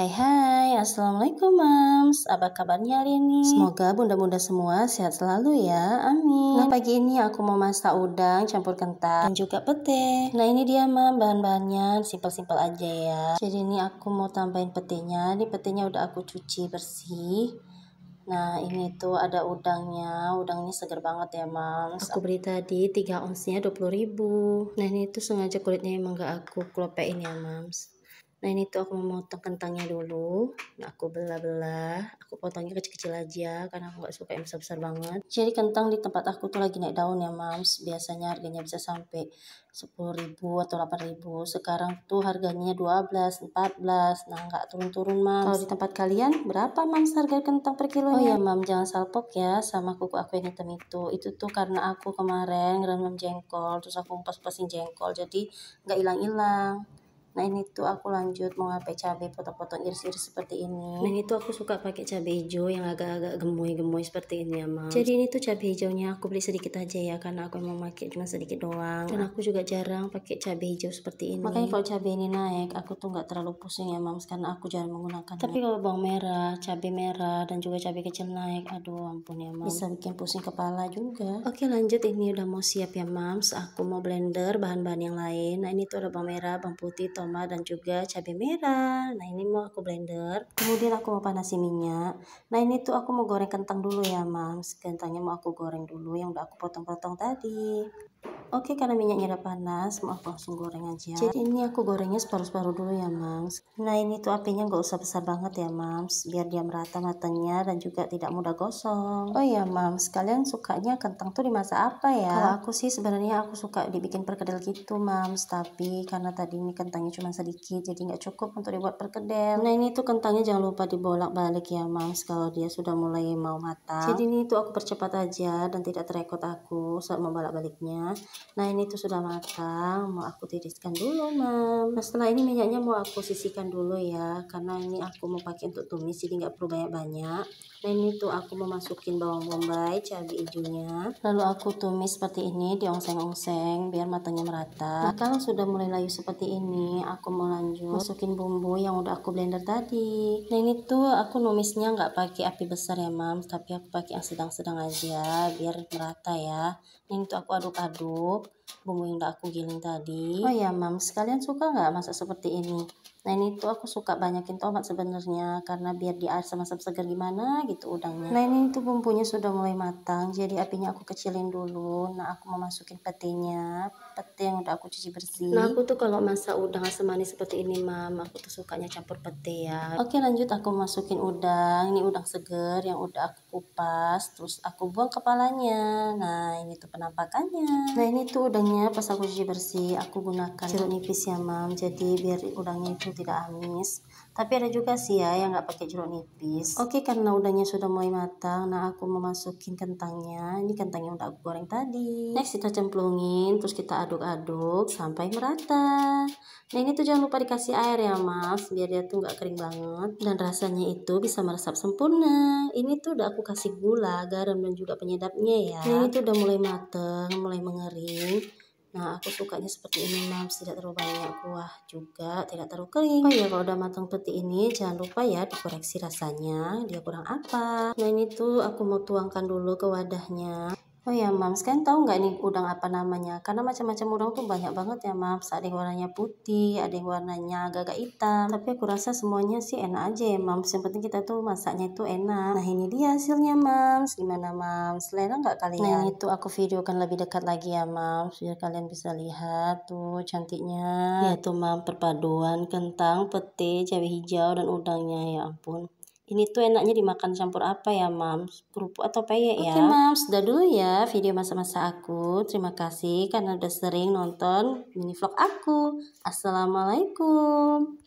hai hai, Assalamualaikum Mams Apa kabarnya hari ini? Semoga bunda-bunda semua sehat selalu ya, amin Nah pagi ini aku mau masak udang campur kentang dan juga pete Nah ini dia Mam, bahan-bahannya simpel-simpel aja ya Jadi ini aku mau tambahin petenya, ini petenya udah aku cuci bersih Nah, ini tuh ada udangnya. Udangnya seger banget ya, Mams. Aku beli tadi 3 onsnya ribu. Nah, ini tuh sengaja kulitnya emang gak aku klopein ya, Mams. Nah ini tuh aku memotong kentangnya dulu. Nah aku belah-belah, aku potongnya kecil-kecil aja karena aku nggak suka yang besar-besar banget. Jadi kentang di tempat aku tuh lagi naik daun ya mams. Biasanya harganya bisa sampai 10 ribu atau 8 ribu. Sekarang tuh harganya 12, 14. Nah nggak turun-turun mams. Kalau di tempat kalian berapa mams harga kentang per kilonya? Oh ya mams jangan salpok ya sama kuku aku yang hitam itu. Itu tuh karena aku kemarin ngerendam jengkol terus aku pas-pasin jengkol jadi nggak hilang-hilang nah ini tuh aku lanjut mau pakai cabai potong-potong iris-iris seperti ini nah ini tuh aku suka pakai cabai hijau yang agak-agak gemoy-gemoy seperti ini ya mas jadi ini tuh cabai hijaunya aku beli sedikit aja ya karena aku emang pakai cuma sedikit doang dan aku juga jarang pakai cabai hijau seperti ini makanya kalau cabai ini naik aku tuh nggak terlalu pusing ya mam karena aku jarang menggunakan tapi kalau bawang merah cabai merah dan juga cabai kecil naik aduh ampun ya mam bisa bikin pusing kepala juga oke lanjut ini udah mau siap ya mas aku mau blender bahan-bahan yang lain nah ini tuh ada bawang merah bawang putih tomat dan juga cabai merah nah ini mau aku blender kemudian aku mau panasi minyak nah ini tuh aku mau goreng kentang dulu ya mams kentangnya mau aku goreng dulu yang udah aku potong-potong tadi Oke karena minyaknya udah panas mau aku langsung goreng aja jadi ini aku gorengnya separuh-separuh dulu ya mams nah ini tuh apinya nggak usah besar banget ya mams biar dia merata matanya dan juga tidak mudah gosong oh iya, mams kalian sukanya kentang tuh dimasak apa ya kalau aku sih sebenarnya aku suka dibikin perkedel gitu mams tapi karena tadi ini kentangnya cuma sedikit jadi nggak cukup untuk dibuat perkedel nah ini tuh kentangnya jangan lupa dibolak-balik ya mams kalau dia sudah mulai mau matang jadi ini tuh aku percepat aja dan tidak terekot aku saat membolak-baliknya mas nah, nah ini tuh sudah matang mau aku tiriskan dulu mam nah setelah ini minyaknya mau aku sisihkan dulu ya karena ini aku mau pakai untuk tumis jadi nggak perlu banyak-banyak nah ini tuh aku mau masukin bawang bombay cabai hijaunya lalu aku tumis seperti ini diongseng-ongseng biar matangnya merata nah, kalau sudah mulai layu seperti ini aku mau lanjut masukin bumbu yang udah aku blender tadi nah ini tuh aku numisnya nggak pakai api besar ya mam tapi aku pakai yang sedang-sedang aja biar merata ya ini tuh aku aduk-aduk YouTube bumbu yang udah aku giling tadi. Oh ya, Mam, sekalian suka nggak masak seperti ini? Nah, ini tuh aku suka banyakin tomat sebenarnya karena biar di air sama asam segar gimana gitu udangnya. Nah, ini tuh bumbunya sudah mulai matang, jadi apinya aku kecilin dulu. Nah, aku mau masukin petinya, peti yang udah aku cuci bersih. Nah, aku tuh kalau masak udang asam manis seperti ini, Mam, aku tuh sukanya campur peti ya. Oke, lanjut aku masukin udang. Ini udang segar yang udah aku kupas, terus aku buang kepalanya. Nah, ini tuh penampakannya. Nah, ini tuh udah Makanya pas aku cuci bersih, aku gunakan jeruk nipis ya mam, jadi biar udangnya itu tidak amis tapi ada juga sih ya yang nggak pakai jeruk nipis oke karena udahnya sudah mulai matang nah aku memasukin kentangnya ini kentang yang udah aku goreng tadi next kita cemplungin terus kita aduk-aduk sampai merata nah ini tuh jangan lupa dikasih air ya mas biar dia tuh nggak kering banget dan rasanya itu bisa meresap sempurna ini tuh udah aku kasih gula garam dan juga penyedapnya ya nah, ini tuh udah mulai mateng mulai mengering Nah, aku sukanya seperti ini, Mams. Tidak terlalu banyak kuah juga, tidak terlalu kering. Oh ya, kalau udah matang seperti ini, jangan lupa ya dikoreksi rasanya, dia kurang apa. Nah, ini tuh aku mau tuangkan dulu ke wadahnya. Oh ya Mams, kalian tahu nggak nih udang apa namanya? Karena macam-macam udang tuh banyak banget ya Mams. Ada yang warnanya putih, ada yang warnanya agak-agak hitam. Tapi aku rasa semuanya sih enak aja ya Mams. Yang penting kita tuh masaknya itu enak. Nah ini dia hasilnya Mams. Gimana Mams? Selera nggak kalian? Nah itu aku videokan lebih dekat lagi ya Mams. Biar kalian bisa lihat tuh cantiknya. Ya tuh Mams perpaduan kentang, pete, cabai hijau, dan udangnya ya ampun ini tuh enaknya dimakan campur apa ya mams kerupuk atau peyek ya oke mams sudah dulu ya video masa-masa aku terima kasih karena udah sering nonton mini vlog aku assalamualaikum